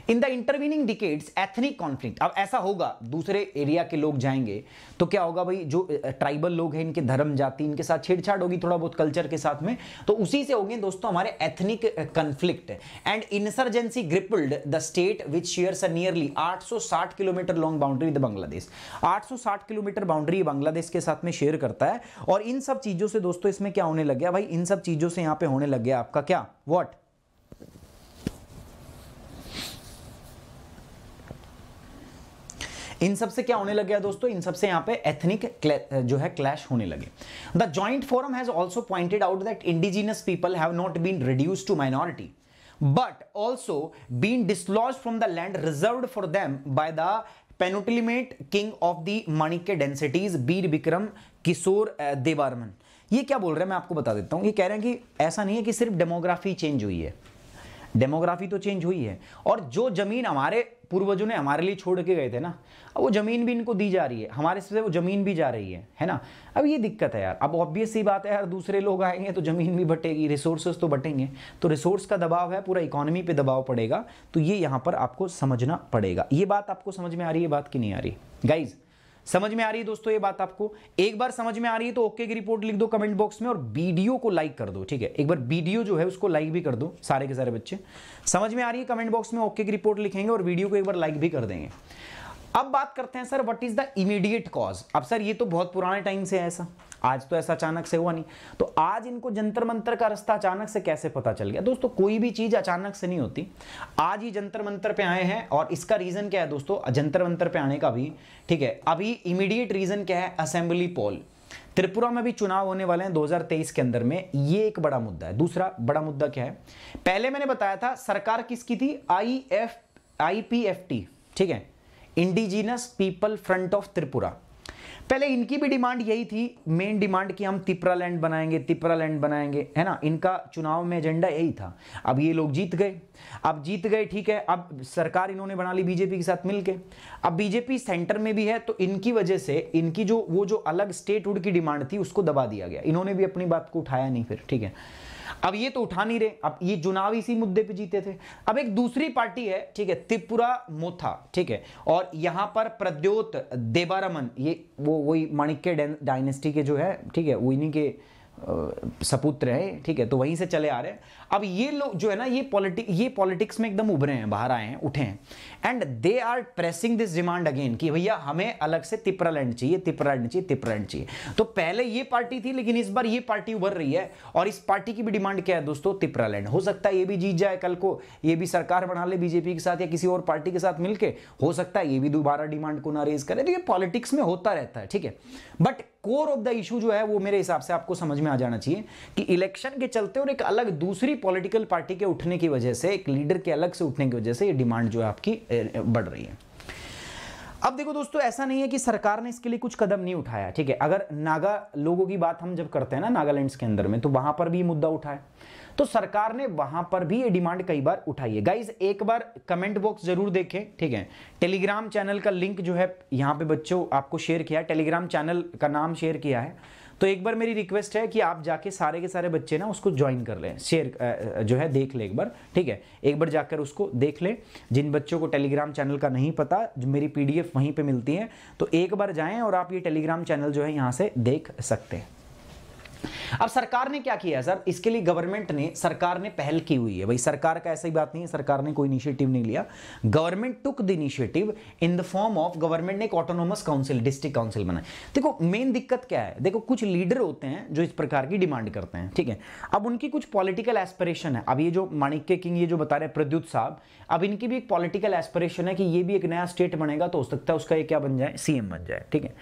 in the intervening decades ethnic conflict अब ऐसा होगा दूसरे एरिया के लोग जाएंगे तो क्या होगा भाई जो ट्राइबल लोग हैं इनके धर्म जाति इनके साथ छेड़छाड़ होगी थोड़ा बहुत कल्चर के साथ में तो उसी से होंगे दोस्तों हमारे ethnic conflict and insurgency gripped the state which shares nearly 860 kilometre long boundary with Bangladesh 860 kilometre boundary Bangladesh के साथ में शेयर करता है और इन सब चीजों से दोस्तों इसमें क्या होने लग गया भाई इन सब चीजों से यहां पे होने लग गया आपका क्या वॉट इन सब से क्या होने लग गया दोस्तों इन सब से यहां पे एथनिक जो है क्लैश होने लगे the joint forum has also pointed out that indigenous people have not been reduce to minority but also been dislodged from the land reserved for them by the penultimate king of the Manik dynasties Bir Bikram Kishore Debbarman ये क्या बोल रहे हैं मैं आपको बता देता हूं ये कह रहे हैं कि ऐसा नहीं है कि सिर्फ डेमोग्राफी चेंज हुई है डेमोग्राफी तो चेंज हुई है और जो ज़मीन हमारे पूर्वजों ने हमारे लिए छोड़ के गए थे ना अब वो ज़मीन भी इनको दी जा रही है हमारे से वो ज़मीन भी जा रही है है ना अब ये दिक्कत है यार अब ऑब्वियस ही बात है यार दूसरे लोग आएंगे तो ज़मीन भी बटेगी रिसोर्सेस तो बटेंगे तो रिसोर्स का दबाव है पूरा इकोनॉमी पर दबाव पड़ेगा तो ये यहाँ पर आपको समझना पड़ेगा ये बात आपको समझ में आ रही है बात की नहीं आ रही गाइज़ समझ में आ रही है दोस्तों ये बात आपको एक बार समझ में आ रही है तो ओके की रिपोर्ट लिख दो कमेंट बॉक्स में और वीडियो को लाइक कर दो ठीक है एक बार वीडियो जो है उसको लाइक भी कर दो सारे के सारे बच्चे समझ में आ रही है कमेंट बॉक्स में ओके की रिपोर्ट लिखेंगे और वीडियो को एक बार लाइक भी कर देंगे अब बात करते हैं sir what is the immediate cause अब सर ये तो बहुत पुराने टाइम से है ऐसा आज तो ऐसा अचानक से हुआ नहीं तो आज इनको जंतर मंत्र का रास्ता अचानक से कैसे पता चल गया दोस्तों कोई भी चीज़ अचानक से नहीं होती आज ही जंतर मंत्र पे आए हैं और इसका रीज़न क्या है दोस्तों जंतर मंत्र पे आने का भी ठीक है अभी इमीडिएट रीज़न क्या है असेंबली पोल त्रिपुरा में भी चुनाव होने वाले हैं 2023 के अंदर में ये एक बड़ा मुद्दा है दूसरा बड़ा मुद्दा क्या है पहले मैंने बताया था सरकार किसकी थी I F I P F T ठीक है indigenous people front of Tripura पहले इनकी भी डिमांड यही थी मेन डिमांड कि हम तिपरा लैंड बनाएंगे तिपरा लैंड बनाएंगे है ना इनका चुनाव में एजेंडा यही था अब ये लोग जीत गए अब जीत गए ठीक है अब सरकार इन्होंने बना ली बीजेपी के साथ मिलके अब बीजेपी सेंटर में भी है तो इनकी वजह से इनकी जो वो जो अलग स्टेटहुड की डिमांड थी उसको दबा दिया गया इन्होंने भी अपनी बात को उठाया नहीं फिर ठीक है अब ये तो उठा नहीं रहे अब ये चुनाव इसी मुद्दे पे जीते थे अब एक दूसरी पार्टी है ठीक है त्रिपुरा मोथा ठीक है और यहां पर प्रद्योत देवारमन ये वो वही माणिक्य डायनेस्टी के जो है ठीक है वही के सपुत्र है ठीक है तो वहीं से चले आ रहे हैं अब ये लोग जो है ना ये पॉलिटिक ये पॉलिटिक्स में एकदम उभरे हैं बाहर आए हैं उठे हैं and they are pressing this demand again कि भैया हमें अलग से तिपरा लैंड चाहिए तिपरा लैंड चाहिए तिपरा लैंड चाहिए तो पहले ये पार्टी थी लेकिन इस बार ये पार्टी उभर रही है और इस पार्टी की भी डिमांड क्या है दोस्तों तिपरा लैंड हो सकता है ये भी जीत जाए कल को ये भी सरकार बना ले बीजेपी के साथ या किसी और पार्टी के साथ मिलकर हो सकता है ये भी दोबारा डिमांड को ना रेज करे तो ये पॉलिटिक्स में होता रहता है ठीक है but core of the issue जो है वो मेरे हिसाब से आपको समझ में आ जाना चाहिए कि इलेक्शन के चलते और एक अलग दूसरी पॉलिटिकल पार्टी के उठने की वजह से एक लीडर के अलग से उठने की वजह से ये डिमांड जो है आपकी बढ़ रही है अब देखो दोस्तों ऐसा नहीं है कि सरकार ने इसके लिए कुछ कदम नहीं उठाया ठीक है अगर नागा लोगों की बात हम जब करते हैं ना नागालैंड के अंदर में तो वहां पर भी मुद्दा उठाया तो सरकार ने वहां पर भी ये डिमांड कई बार उठाई है गाइज एक बार कमेंट बॉक्स जरूर देखें ठीक है टेलीग्राम चैनल का लिंक जो है यहाँ पे बच्चों आपको शेयर किया टेलीग्राम चैनल का नाम शेयर किया है तो एक बार मेरी रिक्वेस्ट है कि आप जाके सारे के सारे बच्चे ना उसको ज्वाइन कर लें शेयर जो है देख लें एक बार ठीक है एक बार जाकर उसको देख लें जिन बच्चों को टेलीग्राम चैनल का नहीं पता जो मेरी पीडीएफ वहीं पे मिलती है तो एक बार जाएं और आप ये टेलीग्राम चैनल जो है यहाँ से देख सकते हैं अब सरकार ने क्या किया है सर इसके लिए गवर्नमेंट ने सरकार ने पहल की हुई है भाई सरकार का ऐसी बात नहीं है सरकार ने कोई इनिशिएटिव नहीं लिया government took the initiative in the form of government ने एक ऑटोनोमस काउंसिल डिस्ट्रिक्ट काउंसिल बनाया देखो मेन दिक्कत क्या है देखो कुछ लीडर होते हैं जो इस प्रकार की डिमांड करते हैं ठीक है अब उनकी कुछ पॉलिटिकल एस्पिरेशन है अब ये जो माणिक्य किंग ये जो बता रहे हैं प्रद्युत साहब अब इनकी भी एक पॉलिटिकल एस्पिरेशन है कि ये भी एक नया स्टेट बनेगा तो हो सकता है उसका ये क्या बन जाए सीएम बन जाए ठीक है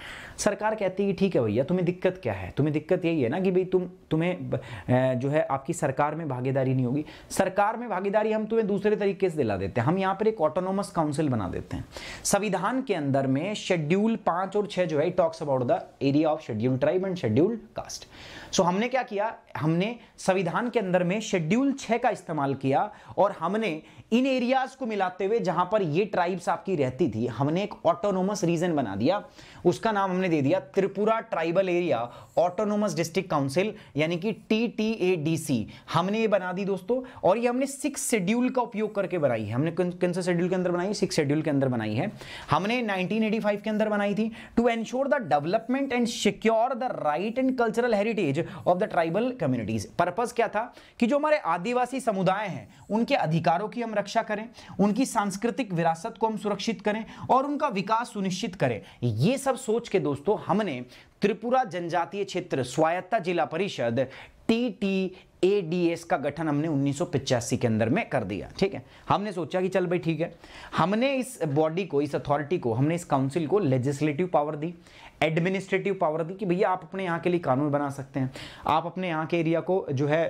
सरकार कहती है ठीक है भैया तुम्हें दिक्कत क्या है तुम्हें दिक्कत यही है ना कि कि भाई तुम तुम्हें जो है आपकी सरकार में भागीदारी नहीं होगी सरकार में भागीदारी हम तुम्हें दूसरे तरीके से दिला देते हैं हम यहाँ पर एक ऑटोनोमस काउंसिल बना देते हैं संविधान के अंदर में शेड्यूल पाँच और छः जो है talks about the area of schedule tribe and schedule caste so हमने क्या किया हमने संविधान के अंदर में शेड्यूल छः का इस्तेमाल किया और हमने इन एरियाज को मिलाते हुए जहां पर ये ट्राइब्स आपकी रहती थी हमने एक ऑटोनोमस रीजन बना दिया उसका नाम हमने दे दिया Tripura tribal area autonomous district council यानी कि T T A D C हमने ये बना दी दोस्तों और ये हमने सिक्स शेड्यूल का उपयोग करके बनाई है हमने कौन से शेड्यूल के अंदर बनाई सिक्स शेड्यूल के अंदर बनाई है हमने 1985 के अंदर बनाई थी to ensure the development and secure the right and cultural heritage of the tribal communities purpose क्या था कि जो हमारे आदिवासी समुदाय हैं उनके अधिकारों की हम रक्षा करें उनकी सांस्कृतिक विरासत को हम सुरक्षित करें और उनका विकास सुनिश्चित करें ये सब सोच के दोस्तों हमने त्रिपुरा जनजातीय क्षेत्र स्वायत्ता जिला परिषद टी टी एडीएस का गठन हमने उन्नीस के अंदर में कर दिया ठीक है हमने सोचा कि चल भाई ठीक है हमने इस बॉडी को इस अथॉरिटी को हमने इस काउंसिल को लेजिस्लेटिव पावर दी एडमिनिस्ट्रेटिव पावर दी कि भैया आप अपने यहाँ के लिए कानून बना सकते हैं आप अपने यहाँ के एरिया को जो है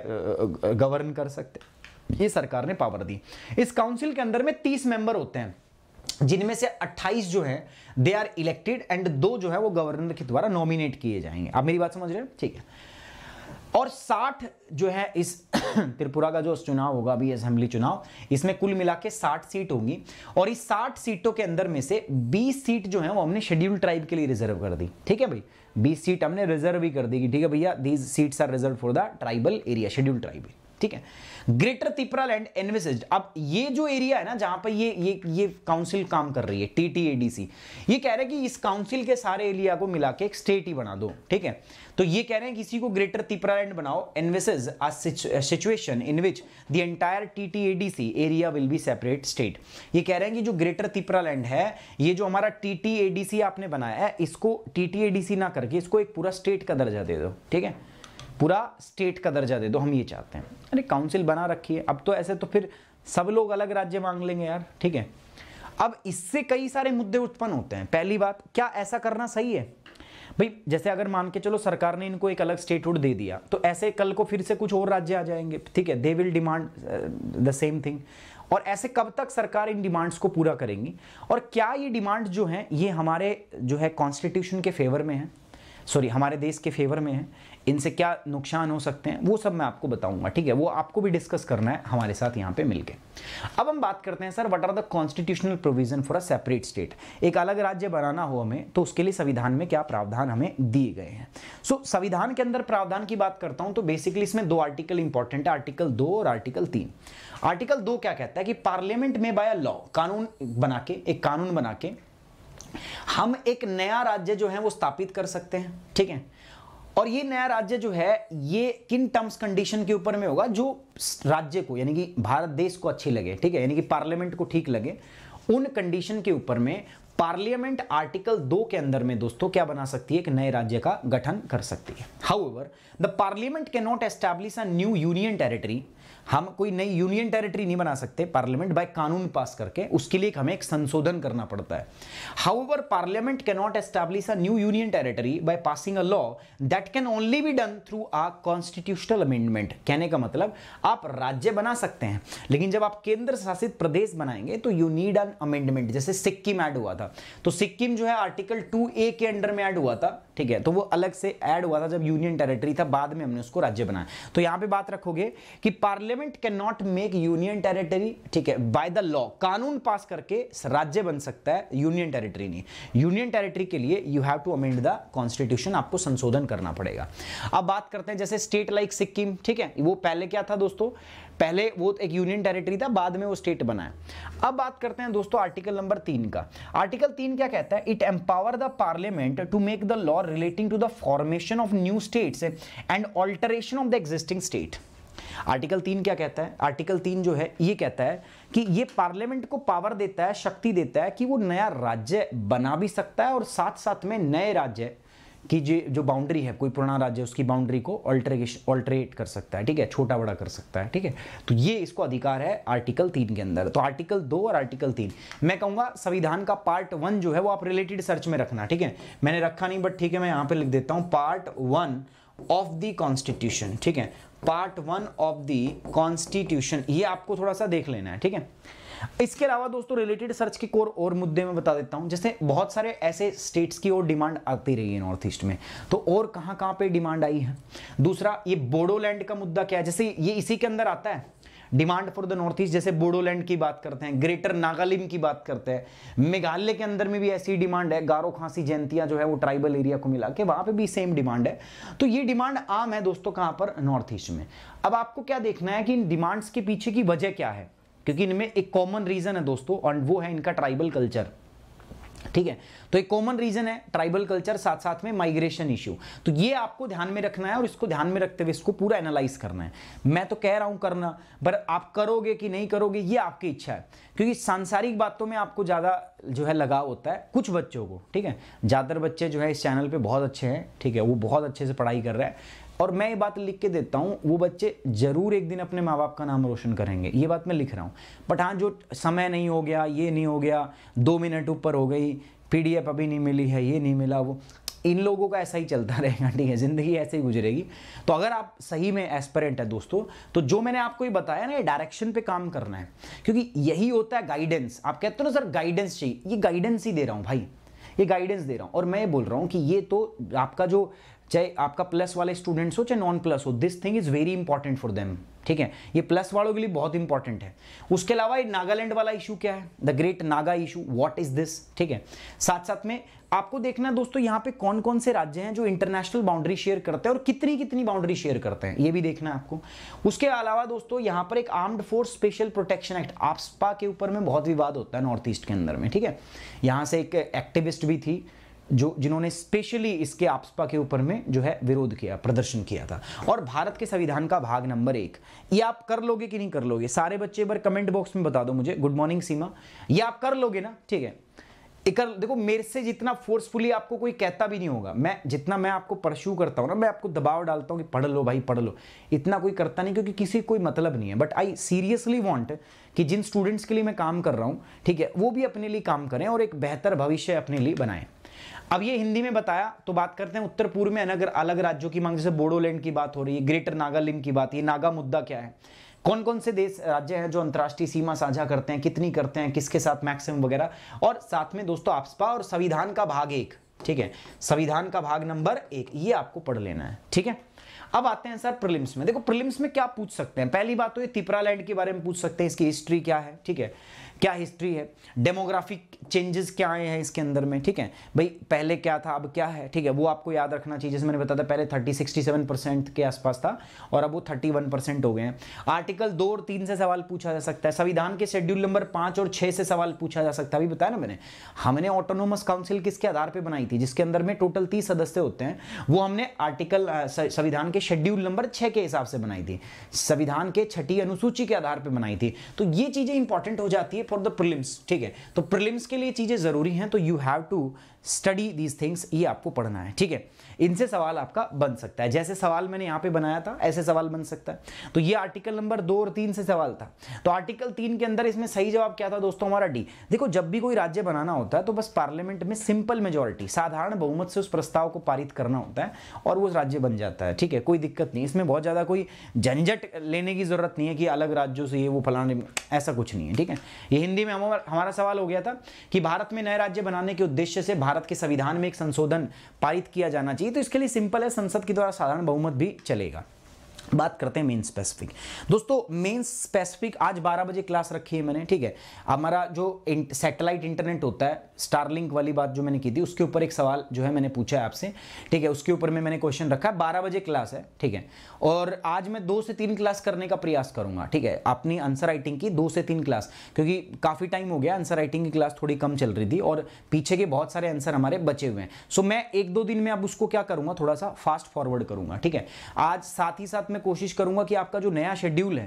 गवर्न कर सकते हैं ये सरकार ने पावर दी इस काउंसिल के अंदर में तीस मेंबर होते हैं जिनमें से 28 जो है दे आर इलेक्टेड एंड दो जो है वो गवर्नर के द्वारा नॉमिनेट किए जाएंगे आप मेरी बात समझ रहे हैं ठीक है और 60 जो है इस त्रिपुरा का जो चुनाव होगा अभी असेंबली चुनाव इसमें कुल मिला के साठ सीट होंगी और इस 60 सीटों के अंदर में से 20 सीट जो है वो हमने शेड्यूल ट्राइब के लिए रिजर्व कर दी ठीक है भाई 20 सीट हमने रिजर्व ही कर दी ठीक है भैया these seats are reserved for the tribal area scheduled tribe ठीक है ग्रेटर तिपरा लैंड एनविसेज अब ये जो एरिया है ना जहां पर ये ये ये काउंसिल काम कर रही है टीटीएडीसी ये कह रहे हैं कि इस काउंसिल के सारे एरिया को मिला के एक स्टेट ही बना दो ठीक है तो ये कह रहे हैं किसी को ग्रेटर तिपरा लैंड बनाओ envisages a situation in which the entire TTADC area will be separate state ये कह रहे हैं कि जो ग्रेटर तिपरा लैंड है ये जो हमारा टीटीएडीसी आपने बनाया है इसको टीटीएडीसी ना करके इसको एक पूरा स्टेट का दर्जा दे दो ठीक है पूरा स्टेट का दर्जा दे दो हम ये चाहते हैं अरे काउंसिल बना रखी है अब तो ऐसे तो फिर सब लोग अलग राज्य मांग लेंगे यार ठीक है अब इससे कई सारे मुद्दे उत्पन्न होते हैं पहली बात क्या ऐसा करना सही है भाई जैसे अगर मान के चलो सरकार ने इनको एक अलग स्टेटहुड दे दिया तो ऐसे कल को फिर से कुछ और राज्य आ जाएंगे ठीक है they will demand the same thing और ऐसे कब तक सरकार इन डिमांड्स को पूरा करेंगी और क्या ये डिमांड जो हैं ये हमारे जो है कॉन्स्टिट्यूशन के फेवर में है सॉरी हमारे देश के फेवर में है इनसे क्या नुकसान हो सकते हैं वो सब मैं आपको बताऊंगा ठीक है वो आपको भी डिस्कस करना है हमारे साथ यहाँ पे मिलके अब हम बात करते हैं sir what are the constitutional provision for a separate state एक अलग राज्य बनाना हो हमें तो उसके लिए संविधान में क्या प्रावधान हमें दिए गए हैं सो so, संविधान के अंदर प्रावधान की बात करता हूं तो बेसिकली इसमें दो आर्टिकल इंपॉर्टेंट है आर्टिकल दो और आर्टिकल तीन आर्टिकल दो क्या कहता है कि पार्लियामेंट में बाय लॉ कानून बना के एक कानून बना के हम एक नया राज्य जो है वो स्थापित कर सकते हैं ठीक है और ये नया राज्य जो है ये किन टर्म्स कंडीशन के ऊपर में होगा जो राज्य को यानी कि भारत देश को अच्छे लगे ठीक है यानी कि पार्लियामेंट को ठीक लगे उन कंडीशन के ऊपर में पार्लियामेंट आर्टिकल दो के अंदर में दोस्तों क्या बना सकती है एक नए राज्य का गठन कर सकती है however the parliament can not establish a new union territory हम कोई नई यूनियन टेरिटरी नहीं बना सकते पार्लियामेंट बाय कानून पास करके उसके लिए हमें एक संशोधन करना पड़ता है however parliament not establish a new union territory by passing a law that can only be done through a constitutional amendment कहने का मतलब आप राज्य बना सकते हैं लेकिन जब आप केंद्र शासित प्रदेश बनाएंगे तो यू नीड एन अमेंडमेंट जैसे सिक्किम ऐड हुआ था तो सिक्किम जो है आर्टिकल टू ए के अंडर में ऐड हुआ था ठीक है तो वो अलग से ऐड हुआ था जब यूनियन टेरिटरी था बाद में हमने उसको राज्य बनाया तो यहां पर बात रखोगे कि parliament parliament can not make union territory ठीक है बाय द लॉ कानून पास करके राज्य बन सकता है यूनियन टेरिटरी नहीं यूनियन टेरिटरी के लिए you have to amend the constitution आपको संशोधन करना पड़ेगा अब बात करते हैं जैसे स्टेट लाइक सिक्किम ठीक है वो पहले क्या था दोस्तों पहले वो एक यूनियन टेरिटरी था बाद में वो स्टेट बना है अब बात करते हैं दोस्तों आर्टिकल नंबर तीन का आर्टिकल तीन क्या कहता है it empower the parliament to make the law relating to the formation of new states and alteration of the existing state article तीन क्या कहता है आर्टिकल तीन जो है ये कहता है कि ये पार्लियामेंट को पावर देता है शक्ति देता है कि वो नया राज्य बना भी सकता है और साथ साथ में नए राज्य कि जो जो बाउंड्री है कोई पुराना राज्य उसकी बाउंड्री को ऑल्ट्रेगेशन ऑल्ट्रेट कर सकता है ठीक है छोटा बड़ा कर सकता है ठीक है तो ये इसको अधिकार है आर्टिकल तीन के अंदर तो आर्टिकल दो और आर्टिकल तीन मैं कहूँगा संविधान का पार्ट वन जो है वो आप रिलेटेड सर्च में रखना ठीक है मैंने रखा नहीं बट ठीक है मैं यहाँ पर लिख देता हूँ part one of the constitution ठीक है part one of the constitution ये आपको थोड़ा सा देख लेना है ठीक है इसके अलावा दोस्तों रिलेटेड सर्च के कोर और मुद्दे में बता देता हूं जैसे बहुत सारे ऐसे स्टेट्स की और डिमांड आती रही है नॉर्थ ईस्ट में तो और कहां कहां पे डिमांड आई है दूसरा ये बोडोलैंड का मुद्दा क्या है जैसे ये इसी के अंदर आता है demand for the north east जैसे बोडोलैंड की बात करते हैं ग्रेटर नागालिम की बात करते हैं मेघालय के अंदर में भी ऐसी डिमांड है गारो खांसी जयंतियां जो है वो ट्राइबल एरिया को मिला के वहां पर भी सेम डिमांड है तो ये डिमांड आम है दोस्तों कहां पर नॉर्थ ईस्ट में अब आपको क्या देखना है कि इन डिमांड्स के पीछे की वजह क्या है क्योंकि इनमें एक कॉमन रीजन है दोस्तों और वो है इनका ट्राइबल कल्चर ठीक है तो एक कॉमन रीजन है ट्राइबल कल्चर साथ साथ में माइग्रेशन इश्यू तो ये आपको ध्यान में रखना है और इसको ध्यान में रखते हुए इसको पूरा एनालाइज करना है मैं तो कह रहा हूं करना पर आप करोगे कि नहीं करोगे ये आपकी इच्छा है क्योंकि सांसारिक बातों में आपको ज़्यादा जो है लगाव होता है कुछ बच्चों को ठीक है ज़्यादातर बच्चे जो है इस चैनल पर बहुत अच्छे हैं ठीक है वो बहुत अच्छे से पढ़ाई कर रहे हैं और मैं ये बात लिख के देता हूँ वो बच्चे ज़रूर एक दिन अपने माँ बाप का नाम रोशन करेंगे ये बात मैं लिख रहा हूँ बट हाँ जो समय नहीं हो गया ये नहीं हो गया दो मिनट ऊपर हो गई पी अभी नहीं मिली है ये नहीं मिला वो इन लोगों का ऐसा ही चलता रहेगा ठीक है ज़िंदगी ऐसे ही गुजरेगी तो अगर आप सही में एस्परेंट है दोस्तों तो जो मैंने आपको ये बताया ना ये डायरेक्शन पे काम करना है क्योंकि यही होता है गाइडेंस आप कहते हो ना सर गाइडेंस चाहिए ये गाइडेंस ही दे रहा हूँ भाई ये गाइडेंस दे रहा हूँ और मैं बोल रहा हूँ कि ये तो आपका जो चाहे आपका प्लस वाले स्टूडेंट्स हो चाहे नॉन प्लस हो this thing is very important for them ठीक है ये प्लस वालों के लिए बहुत इंपॉर्टेंट है उसके अलावा ये नागालैंड वाला इशू क्या है the great Naga issue what is this ठीक है साथ साथ में आपको देखना है दोस्तों यहां पे कौन कौन से राज्य हैं जो इंटरनेशनल बाउंड्री शेयर करते हैं और कितनी कितनी बाउंड्री शेयर करते हैं ये भी देखना है आपको उसके अलावा दोस्तों यहां पर एक armed force special protection act AFSPA के ऊपर में बहुत विवाद होता है नॉर्थ ईस्ट के अंदर में ठीक है यहां से एक एक्टिविस्ट भी थी जो जिन्होंने स्पेशली इसके आपसपा के ऊपर में जो है विरोध किया प्रदर्शन किया था और भारत के संविधान का भाग नंबर एक ये आप कर लोगे कि नहीं कर लोगे सारे बच्चे एक बार कमेंट बॉक्स में बता दो मुझे गुड मॉर्निंग सीमा ये आप कर लोगे ना ठीक है इकर देखो मेरे से जितना फोर्सफुली आपको कोई कहता भी नहीं होगा मैं जितना मैं आपको परस्यू करता हूँ ना मैं आपको दबाव डालता हूँ कि पढ़ लो भाई पढ़ लो इतना कोई करता नहीं क्योंकि किसी कोई मतलब नहीं है बट आई सीरियसली वांट कि जिन स्टूडेंट्स के लिए मैं काम कर रहा हूँ ठीक है वो भी अपने लिए काम करें और एक बेहतर भविष्य अपने लिए बनाएं अब ये हिंदी में बताया तो बात करते हैं उत्तर पूर्व में अलग अलग राज्यों की मांग जैसे बोडोलैंड की बात हो रही है ग्रेटर नागालैंड की बात ये नागा मुद्दा क्या है कौन कौन से देश राज्य हैं जो अंतर्राष्ट्रीय सीमा साझा करते हैं कितनी करते हैं किसके साथ मैक्सिमम वगैरह और साथ में दोस्तों आपसपा और संविधान का भाग एक ठीक है संविधान का भाग नंबर एक ये आपको पढ़ लेना है ठीक है अब आते हैं सर प्रिलिम्स में देखो प्रिलिम्स में क्या पूछ सकते हैं पहली बात तो ये तिपरा लैंड के बारे में पूछ सकते हैं इसकी हिस्ट्री क्या है ठीक है क्या हिस्ट्री है डेमोग्राफिक चेंजेस क्या आए हैं इसके अंदर में ठीक है भाई पहले क्या था अब क्या है ठीक है वो आपको याद रखना चाहिए जैसे मैंने बताया था पहले थर्टी सिक्सटी सेवन परसेंट के आसपास था और अब वो थर्टी वन परसेंट हो गए हैं आर्टिकल दो और तीन से सवाल पूछा जा सकता है संविधान के शेड्यूल नंबर पांच और छह से सवाल पूछा जा सकता है अभी बताया ना मैंने हमने ऑटोनोमस काउंसिल किसके आधार पर बनाई थी जिसके अंदर में टोटल तीस सदस्य होते हैं वो हमने आर्टिकल संविधान के शेड्यूल नंबर छह के हिसाब से बनाई थी संविधान के छठी अनुसूची के आधार पर बनाई थी तो ये चीज़ें इंपॉर्टेंट हो जाती है फॉर द प्रिलिम्स ठीक है तो प्रिलिम्स के लिए चीजें जरूरी हैं तो you have to study these things ये आपको पढ़ना है ठीक है इनसे सवाल आपका बन सकता है जैसे सवाल मैंने यहां पे बनाया था ऐसे सवाल बन सकता है तो ये आर्टिकल नंबर दो और तीन से सवाल था तो आर्टिकल तीन के अंदर इसमें सही जवाब क्या था दोस्तों हमारा डी देखो जब भी कोई राज्य बनाना होता है तो बस पार्लियामेंट में सिंपल मेजोरिटी साधारण बहुमत से उस प्रस्ताव को पारित करना होता है और वो राज्य बन जाता है ठीक है कोई दिक्कत नहीं इसमें बहुत ज़्यादा कोई झंझट लेने की ज़रूरत नहीं है कि अलग राज्यों से ये वो फलाने ऐसा कुछ नहीं है ठीक है ये हिंदी में हमारा सवाल हो गया था कि भारत में नए राज्य बनाने के उद्देश्य से भारत भारत के संविधान में एक संशोधन पारित किया जाना चाहिए तो इसके लिए सिंपल है संसद के द्वारा साधारण बहुमत भी चलेगा बात करते हैं मेन स्पेसिफिक दोस्तों मेन स्पेसिफिक आज 12 बजे क्लास रखी है मैंने ठीक है हमारा जो सैटेलाइट इंटरनेट होता है स्टारलिंक वाली बात जो मैंने की थी उसके ऊपर एक सवाल जो है मैंने पूछा है आपसे ठीक है उसके ऊपर में मैंने क्वेश्चन रखा है 12 बजे क्लास है ठीक है और आज मैं दो से तीन क्लास करने का प्रयास करूंगा ठीक है अपनी आंसर राइटिंग की दो से तीन क्लास क्योंकि काफ़ी टाइम हो गया आंसर राइटिंग की क्लास थोड़ी कम चल रही थी और पीछे के बहुत सारे आंसर हमारे बचे हुए हैं सो मैं एक दो दिन में अब उसको क्या करूंगा थोड़ा सा फास्ट फॉरवर्ड करूंगा ठीक है आज साथ ही साथ मैं कोशिश करूंगा कि आपका जो नया शेड्यूल है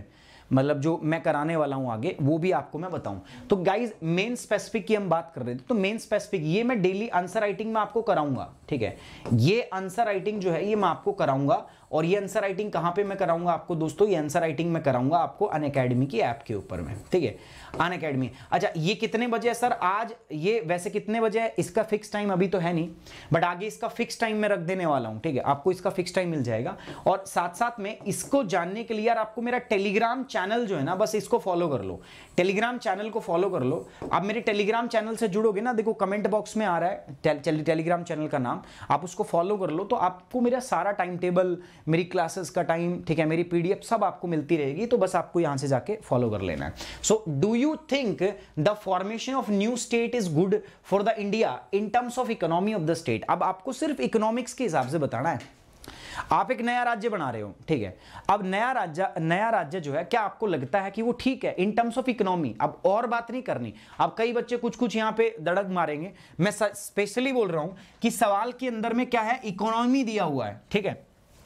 मतलब जो मैं कराने वाला हूं आगे वो भी आपको मैं बताऊं तो गाइज मेन स्पेसिफिक की हम बात कर रहे थे तो मेन स्पेसिफिक ये मैं डेली आंसर राइटिंग में आपको कराऊंगा ठीक है ये आंसर राइटिंग जो है ये मैं आपको कराऊंगा और ये आंसर राइटिंग कहां पे मैं कराऊंगा आपको दोस्तों ये आंसर राइटिंग में कराऊंगा आपको अन की ऐप के ऊपर में ठीक है अन अच्छा ये कितने बजे है सर आज ये वैसे कितने बजे है इसका फिक्स टाइम अभी तो है नहीं बट आगे इसका फिक्स टाइम में रख देने वाला हूँ ठीक है आपको इसका फिक्स टाइम मिल जाएगा और साथ साथ में इसको जानने के लिए यार आपको मेरा टेलीग्राम चैनल जो है ना बस इसको फॉलो कर लो टेलीग्राम चैनल को फॉलो कर लो आप मेरे टेलीग्राम चैनल से जुड़ोगे ना देखो कमेंट बॉक्स में आ रहा है टे, टे, टेलीग्राम चैनल का नाम आप उसको फॉलो कर लो तो आपको मेरा सारा टाइम टेबल मेरी क्लासेस का टाइम ठीक है मेरी पीडीएफ सब आपको मिलती रहेगी तो बस आपको यहाँ से जाके फॉलो कर लेना है so do you think the formation of new state is good for the India in terms of economy of the state अब आपको सिर्फ इकोनॉमिक्स के हिसाब से बताना है आप एक नया राज्य बना रहे हो ठीक है अब नया राज्य नया राज्य जो है क्या आपको लगता है कि वो ठीक है इन टर्म्स ऑफ इकोनॉमी अब और बात नहीं करनी अब कई बच्चे कुछ कुछ यहां पे दड़क मारेंगे मैं स्पेशली बोल रहा हूं कि सवाल के अंदर में क्या है इकोनॉमी दिया हुआ है ठीक है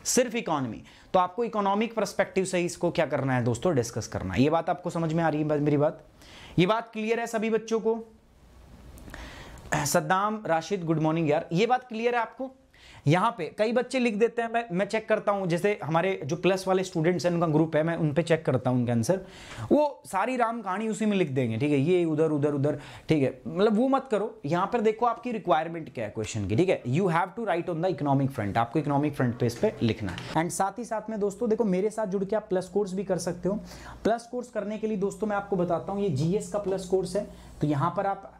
सिर्फ इकोनॉमी तो आपको इकोनॉमिक परस्पेक्टिव से इसको क्या करना है दोस्तों डिस्कस करना है बात आपको समझ में आ रही है मेरी बात यह बात क्लियर है सभी बच्चों को सद्दाम राशिद गुड मॉर्निंग यार ये बात क्लियर है आपको यहाँ पे कई बच्चे लिख देते हैं मैं मैं चेक करता हूँ जैसे हमारे जो प्लस वाले स्टूडेंट्स हैं उनका ग्रुप है मैं उन पर चेक करता हूँ उनका आंसर वो सारी राम कहानी उसी में लिख देंगे ठीक है ये उधर उधर उधर ठीक है मतलब वो मत करो यहाँ पर देखो आपकी रिक्वायरमेंट क्या है क्वेश्चन की ठीक है you have to write on the economic front आपको इकोनॉमिक फ्रंट पे इस पर लिखना है एंड साथ ही साथ में दोस्तों देखो मेरे साथ जुड़ के आप प्लस कोर्स भी कर सकते हो प्लस कोर्स करने के लिए दोस्तों मैं आपको बताता हूँ ये जीएस का प्लस कोर्स है तो यहाँ पर आप